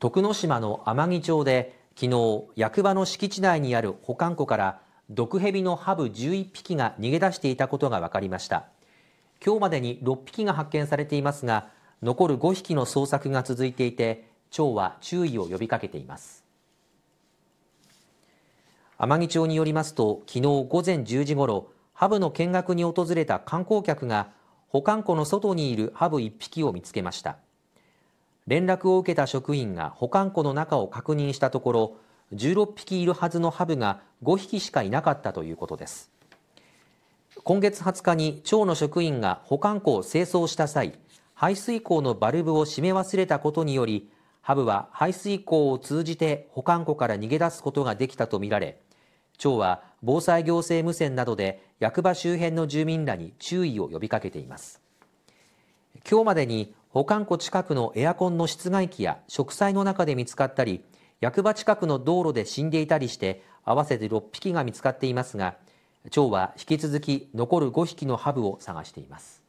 徳之島の天城町で昨日役場の敷地内にある保管庫から毒蛇のハブ11匹が逃げ出していたことが分かりました今日までに6匹が発見されていますが残る5匹の捜索が続いていて町は注意を呼びかけています天城町によりますと昨日午前10時ごろハブの見学に訪れた観光客が保管庫の外にいるハブ1匹を見つけました連絡を受けた職員が保管庫の中を確認したところ16匹いるはずのハブが5匹しかいなかったということです今月20日に町の職員が保管庫を清掃した際排水口のバルブを閉め忘れたことによりハブは排水口を通じて保管庫から逃げ出すことができたとみられ町は防災行政無線などで役場周辺の住民らに注意を呼びかけています今日までに保管庫近くのエアコンの室外機や植栽の中で見つかったり、役場近くの道路で死んでいたりして、合わせて6匹が見つかっていますが、町は引き続き残る5匹のハブを探しています。